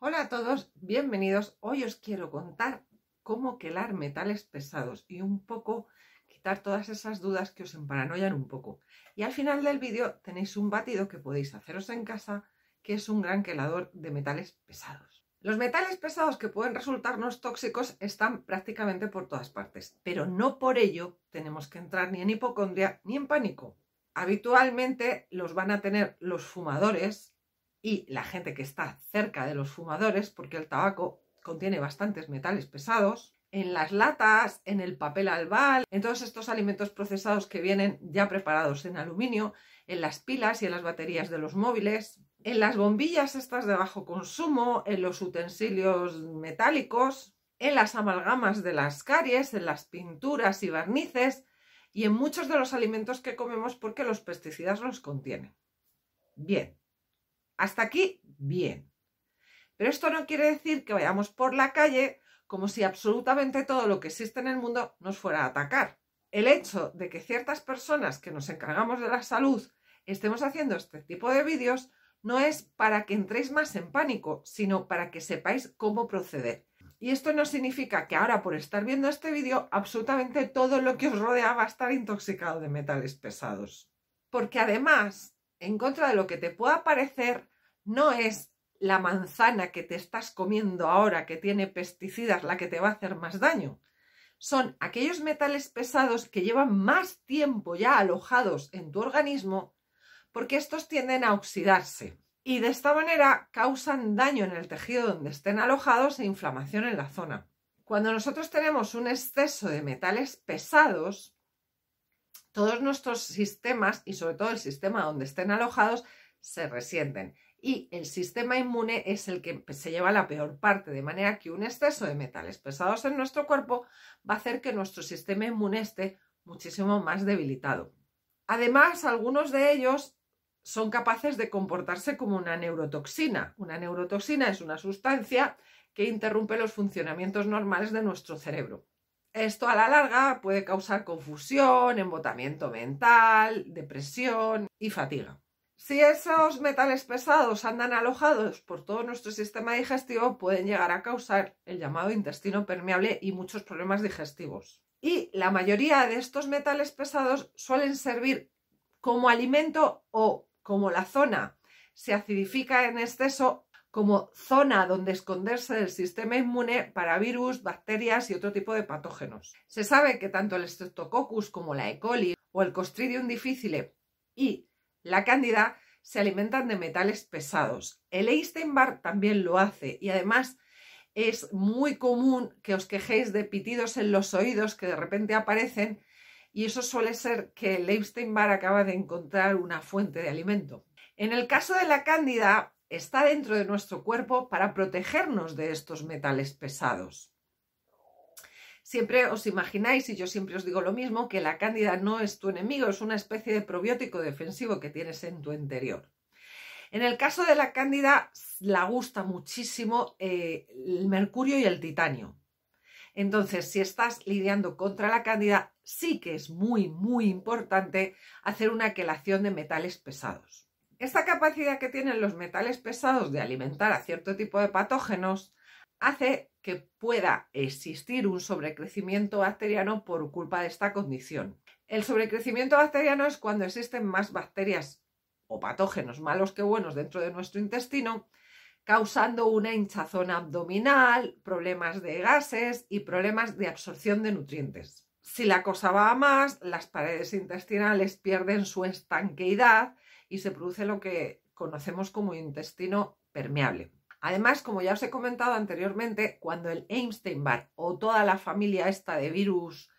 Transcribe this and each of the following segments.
Hola a todos, bienvenidos. Hoy os quiero contar cómo quelar metales pesados y un poco quitar todas esas dudas que os emparanoian un poco. Y al final del vídeo tenéis un batido que podéis haceros en casa, que es un gran quelador de metales pesados. Los metales pesados que pueden resultarnos tóxicos están prácticamente por todas partes, pero no por ello tenemos que entrar ni en hipocondria ni en pánico. Habitualmente los van a tener los fumadores, y la gente que está cerca de los fumadores, porque el tabaco contiene bastantes metales pesados, en las latas, en el papel albal, en todos estos alimentos procesados que vienen ya preparados en aluminio, en las pilas y en las baterías de los móviles, en las bombillas estas de bajo consumo, en los utensilios metálicos, en las amalgamas de las caries, en las pinturas y barnices y en muchos de los alimentos que comemos porque los pesticidas los contienen. Bien, hasta aquí, bien. Pero esto no quiere decir que vayamos por la calle como si absolutamente todo lo que existe en el mundo nos fuera a atacar. El hecho de que ciertas personas que nos encargamos de la salud estemos haciendo este tipo de vídeos no es para que entréis más en pánico, sino para que sepáis cómo proceder. Y esto no significa que ahora por estar viendo este vídeo absolutamente todo lo que os rodea va a estar intoxicado de metales pesados. Porque además en contra de lo que te pueda parecer, no es la manzana que te estás comiendo ahora que tiene pesticidas la que te va a hacer más daño. Son aquellos metales pesados que llevan más tiempo ya alojados en tu organismo porque estos tienden a oxidarse y de esta manera causan daño en el tejido donde estén alojados e inflamación en la zona. Cuando nosotros tenemos un exceso de metales pesados, todos nuestros sistemas y sobre todo el sistema donde estén alojados se resienten. Y el sistema inmune es el que se lleva la peor parte, de manera que un exceso de metales pesados en nuestro cuerpo va a hacer que nuestro sistema inmune esté muchísimo más debilitado. Además, algunos de ellos son capaces de comportarse como una neurotoxina. Una neurotoxina es una sustancia que interrumpe los funcionamientos normales de nuestro cerebro. Esto a la larga puede causar confusión, embotamiento mental, depresión y fatiga. Si esos metales pesados andan alojados por todo nuestro sistema digestivo, pueden llegar a causar el llamado intestino permeable y muchos problemas digestivos. Y la mayoría de estos metales pesados suelen servir como alimento o como la zona se acidifica en exceso, como zona donde esconderse del sistema inmune para virus, bacterias y otro tipo de patógenos. Se sabe que tanto el Streptococcus como la E. coli o el costridium difficile y la cándida se alimentan de metales pesados. El Eisenbar también lo hace y además es muy común que os quejéis de pitidos en los oídos que de repente aparecen y eso suele ser que el Einstein acaba de encontrar una fuente de alimento. En el caso de la cándida, está dentro de nuestro cuerpo para protegernos de estos metales pesados. Siempre os imagináis, y yo siempre os digo lo mismo, que la cándida no es tu enemigo, es una especie de probiótico defensivo que tienes en tu interior. En el caso de la cándida, la gusta muchísimo eh, el mercurio y el titanio. Entonces, si estás lidiando contra la cándida, sí que es muy, muy importante hacer una quelación de metales pesados. Esta capacidad que tienen los metales pesados de alimentar a cierto tipo de patógenos hace que pueda existir un sobrecrecimiento bacteriano por culpa de esta condición. El sobrecrecimiento bacteriano es cuando existen más bacterias o patógenos malos que buenos dentro de nuestro intestino, causando una hinchazón abdominal, problemas de gases y problemas de absorción de nutrientes. Si la cosa va a más, las paredes intestinales pierden su estanqueidad y se produce lo que conocemos como intestino permeable. Además, como ya os he comentado anteriormente, cuando el Einstein barr o toda la familia esta de virus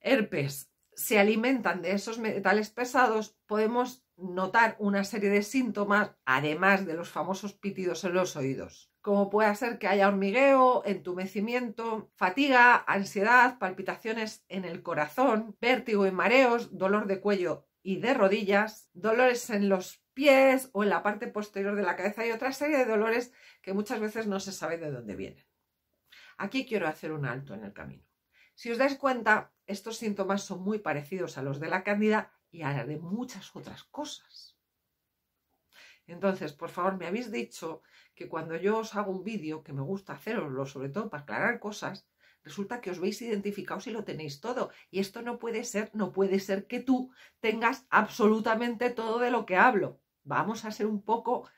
herpes se alimentan de esos metales pesados, podemos notar una serie de síntomas, además de los famosos pitidos en los oídos, como puede ser que haya hormigueo, entumecimiento, fatiga, ansiedad, palpitaciones en el corazón, vértigo y mareos, dolor de cuello y de rodillas, dolores en los pies o en la parte posterior de la cabeza y otra serie de dolores que muchas veces no se sabe de dónde vienen. Aquí quiero hacer un alto en el camino. Si os dais cuenta, estos síntomas son muy parecidos a los de la cándida y a los de muchas otras cosas. Entonces, por favor, me habéis dicho que cuando yo os hago un vídeo, que me gusta haceroslo, sobre todo para aclarar cosas, Resulta que os veis identificados y lo tenéis todo. Y esto no puede ser, no puede ser que tú tengas absolutamente todo de lo que hablo. Vamos a ser un poco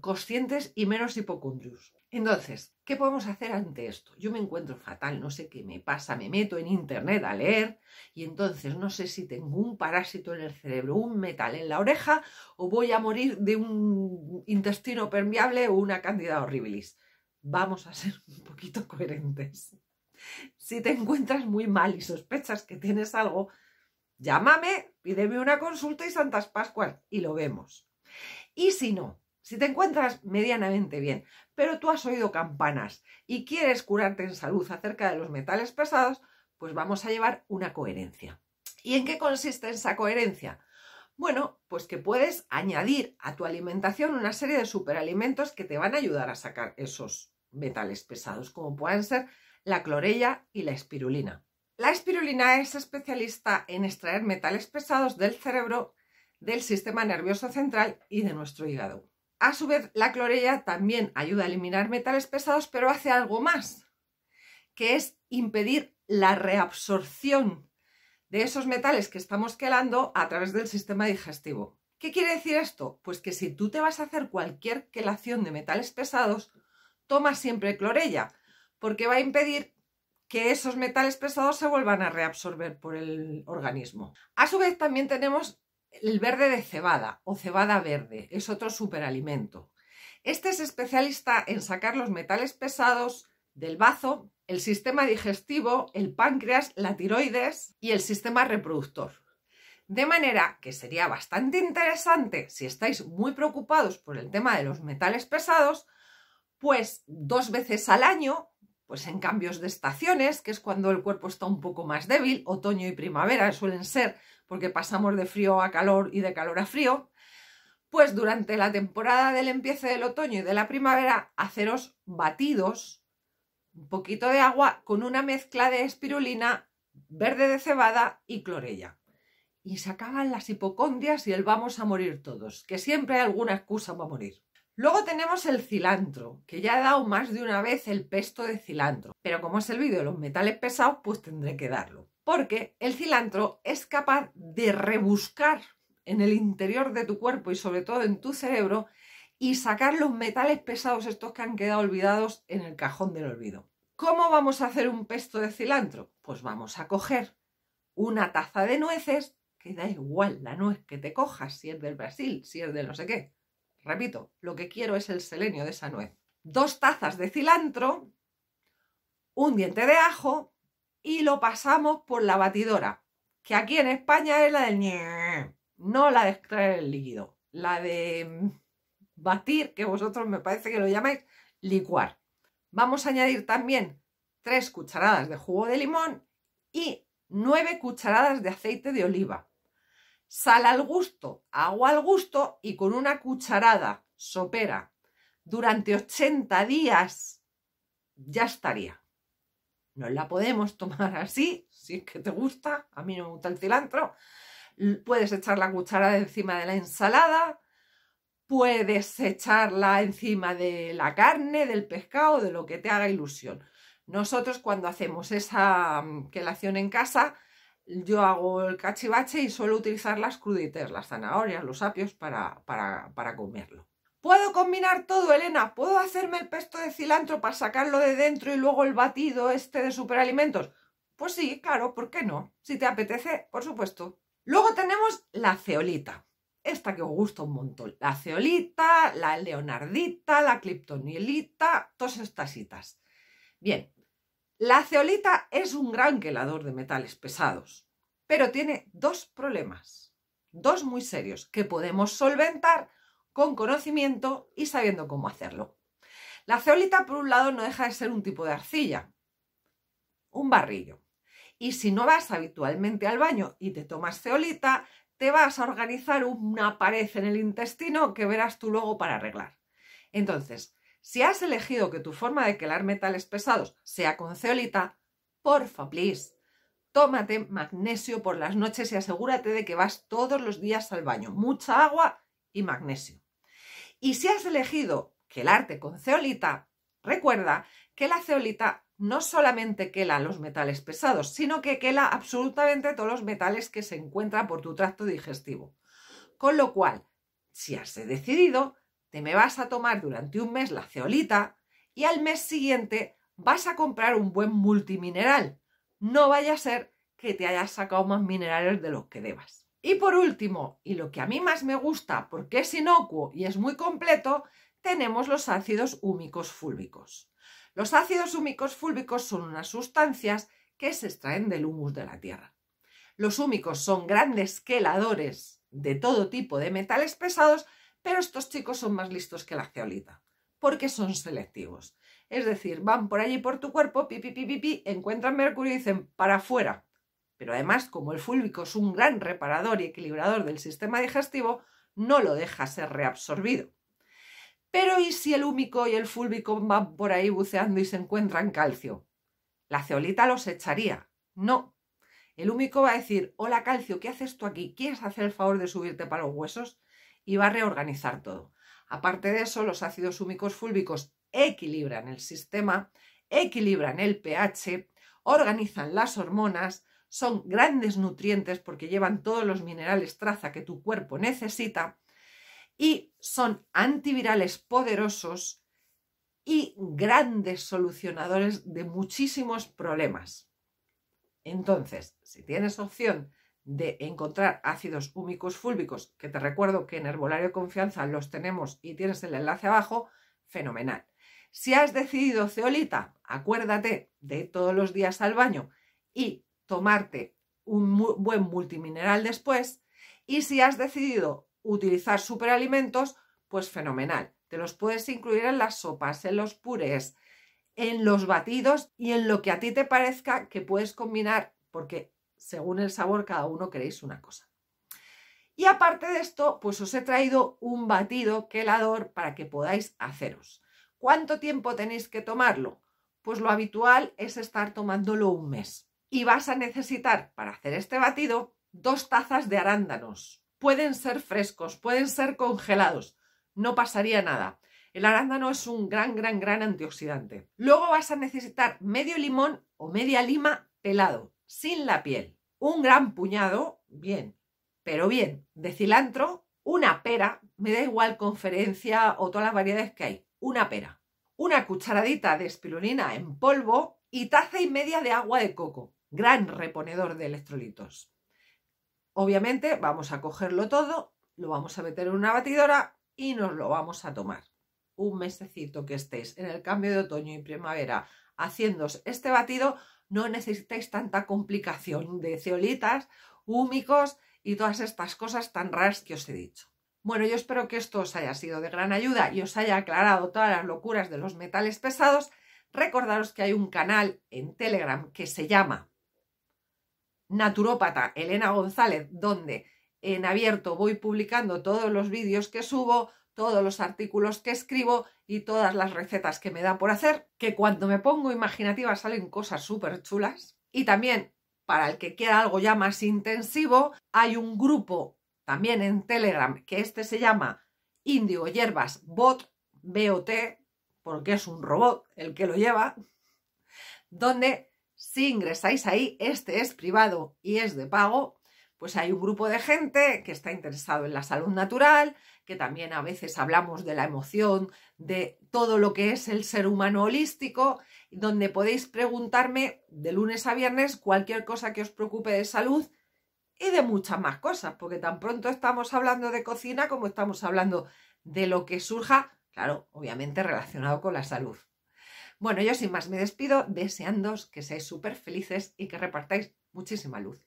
conscientes y menos hipocondrius. Entonces, ¿qué podemos hacer ante esto? Yo me encuentro fatal, no sé qué me pasa, me meto en internet a leer y entonces no sé si tengo un parásito en el cerebro, un metal en la oreja o voy a morir de un intestino permeable o una candida horribilis. Vamos a ser un poquito coherentes. Si te encuentras muy mal y sospechas que tienes algo, llámame, pídeme una consulta y Santas Pascual y lo vemos. Y si no, si te encuentras medianamente bien, pero tú has oído campanas y quieres curarte en salud acerca de los metales pesados, pues vamos a llevar una coherencia. ¿Y en qué consiste esa coherencia? Bueno, pues que puedes añadir a tu alimentación una serie de superalimentos que te van a ayudar a sacar esos metales pesados, como pueden ser la clorella y la espirulina. La espirulina es especialista en extraer metales pesados del cerebro, del sistema nervioso central y de nuestro hígado. A su vez, la clorella también ayuda a eliminar metales pesados, pero hace algo más, que es impedir la reabsorción de esos metales que estamos quelando a través del sistema digestivo. ¿Qué quiere decir esto? Pues que si tú te vas a hacer cualquier quelación de metales pesados, toma siempre clorella, porque va a impedir que esos metales pesados se vuelvan a reabsorber por el organismo. A su vez también tenemos el verde de cebada o cebada verde, es otro superalimento. Este es especialista en sacar los metales pesados del bazo, el sistema digestivo, el páncreas, la tiroides y el sistema reproductor. De manera que sería bastante interesante, si estáis muy preocupados por el tema de los metales pesados, pues dos veces al año pues en cambios de estaciones, que es cuando el cuerpo está un poco más débil, otoño y primavera suelen ser porque pasamos de frío a calor y de calor a frío, pues durante la temporada del empiece del otoño y de la primavera, haceros batidos, un poquito de agua con una mezcla de espirulina, verde de cebada y clorella. Y se acaban las hipocondrias y el vamos a morir todos, que siempre hay alguna excusa para morir. Luego tenemos el cilantro, que ya he dado más de una vez el pesto de cilantro, pero como es el vídeo de los metales pesados, pues tendré que darlo, porque el cilantro es capaz de rebuscar en el interior de tu cuerpo y sobre todo en tu cerebro y sacar los metales pesados estos que han quedado olvidados en el cajón del olvido. ¿Cómo vamos a hacer un pesto de cilantro? Pues vamos a coger una taza de nueces, que da igual la nuez que te cojas, si es del Brasil, si es de no sé qué, Repito, lo que quiero es el selenio de esa nuez. Dos tazas de cilantro, un diente de ajo y lo pasamos por la batidora, que aquí en España es la del no la de extraer el líquido, la de batir, que vosotros me parece que lo llamáis licuar. Vamos a añadir también tres cucharadas de jugo de limón y nueve cucharadas de aceite de oliva. Sal al gusto, agua al gusto y con una cucharada sopera durante 80 días ya estaría. No la podemos tomar así, si es que te gusta, a mí no me gusta el cilantro. Puedes echar la cucharada encima de la ensalada, puedes echarla encima de la carne, del pescado, de lo que te haga ilusión. Nosotros cuando hacemos esa mm, quelación en casa, yo hago el cachivache y suelo utilizar las crudités, las zanahorias, los apios para, para comerlo. ¿Puedo combinar todo, Elena? ¿Puedo hacerme el pesto de cilantro para sacarlo de dentro y luego el batido este de superalimentos? Pues sí, claro, ¿por qué no? Si te apetece, por supuesto. Luego tenemos la ceolita. Esta que os gusta un montón. La ceolita, la leonardita, la cliptonielita, todas estas citas. Bien, la ceolita es un gran quelador de metales pesados, pero tiene dos problemas, dos muy serios, que podemos solventar con conocimiento y sabiendo cómo hacerlo. La ceolita, por un lado, no deja de ser un tipo de arcilla, un barrillo. Y si no vas habitualmente al baño y te tomas ceolita, te vas a organizar una pared en el intestino que verás tú luego para arreglar. Entonces, si has elegido que tu forma de quelar metales pesados sea con ceolita, porfa, please, tómate magnesio por las noches y asegúrate de que vas todos los días al baño. Mucha agua y magnesio. Y si has elegido quelarte con ceolita, recuerda que la ceolita no solamente quela los metales pesados, sino que quela absolutamente todos los metales que se encuentran por tu tracto digestivo. Con lo cual, si has decidido, me vas a tomar durante un mes la ceolita y al mes siguiente vas a comprar un buen multimineral. No vaya a ser que te hayas sacado más minerales de los que debas. Y por último, y lo que a mí más me gusta porque es inocuo y es muy completo, tenemos los ácidos húmicos fúlbicos. Los ácidos húmicos fúlbicos son unas sustancias que se extraen del humus de la tierra. Los húmicos son grandes queladores de todo tipo de metales pesados pero estos chicos son más listos que la ceolita, porque son selectivos. Es decir, van por allí por tu cuerpo, pi, pi, pi, encuentran mercurio y dicen, para afuera. Pero además, como el fúlvico es un gran reparador y equilibrador del sistema digestivo, no lo deja ser reabsorbido. Pero ¿y si el húmico y el fúlvico van por ahí buceando y se encuentran calcio? La ceolita los echaría. No. El húmico va a decir, hola calcio, ¿qué haces tú aquí? ¿Quieres hacer el favor de subirte para los huesos? y va a reorganizar todo. Aparte de eso, los ácidos húmicos fúlvicos equilibran el sistema, equilibran el pH, organizan las hormonas, son grandes nutrientes porque llevan todos los minerales traza que tu cuerpo necesita y son antivirales poderosos y grandes solucionadores de muchísimos problemas. Entonces, si tienes opción de encontrar ácidos húmicos fúlbicos, que te recuerdo que en Herbolario Confianza los tenemos y tienes el enlace abajo, fenomenal. Si has decidido ceolita, acuérdate de todos los días al baño y tomarte un buen multimineral después. Y si has decidido utilizar superalimentos, pues fenomenal. Te los puedes incluir en las sopas, en los purés, en los batidos y en lo que a ti te parezca que puedes combinar, porque según el sabor, cada uno queréis una cosa. Y aparte de esto, pues os he traído un batido quelador para que podáis haceros. ¿Cuánto tiempo tenéis que tomarlo? Pues lo habitual es estar tomándolo un mes. Y vas a necesitar para hacer este batido dos tazas de arándanos. Pueden ser frescos, pueden ser congelados, no pasaría nada. El arándano es un gran, gran, gran antioxidante. Luego vas a necesitar medio limón o media lima pelado sin la piel, un gran puñado, bien, pero bien, de cilantro, una pera, me da igual conferencia o todas las variedades que hay, una pera, una cucharadita de espirulina en polvo y taza y media de agua de coco, gran reponedor de electrolitos. Obviamente vamos a cogerlo todo, lo vamos a meter en una batidora y nos lo vamos a tomar. Un mesecito que estéis en el cambio de otoño y primavera haciendo este batido, no necesitáis tanta complicación de ceolitas, húmicos y todas estas cosas tan raras que os he dicho. Bueno, yo espero que esto os haya sido de gran ayuda y os haya aclarado todas las locuras de los metales pesados. Recordaros que hay un canal en Telegram que se llama Naturópata Elena González, donde en abierto voy publicando todos los vídeos que subo, todos los artículos que escribo y todas las recetas que me da por hacer, que cuando me pongo imaginativa salen cosas súper chulas. Y también, para el que quiera algo ya más intensivo, hay un grupo también en Telegram, que este se llama Indio Hierbas Bot, t porque es un robot el que lo lleva, donde si ingresáis ahí, este es privado y es de pago, pues hay un grupo de gente que está interesado en la salud natural, que también a veces hablamos de la emoción, de todo lo que es el ser humano holístico, donde podéis preguntarme de lunes a viernes cualquier cosa que os preocupe de salud y de muchas más cosas, porque tan pronto estamos hablando de cocina como estamos hablando de lo que surja, claro, obviamente relacionado con la salud. Bueno, yo sin más me despido deseándoos que seáis súper felices y que repartáis muchísima luz.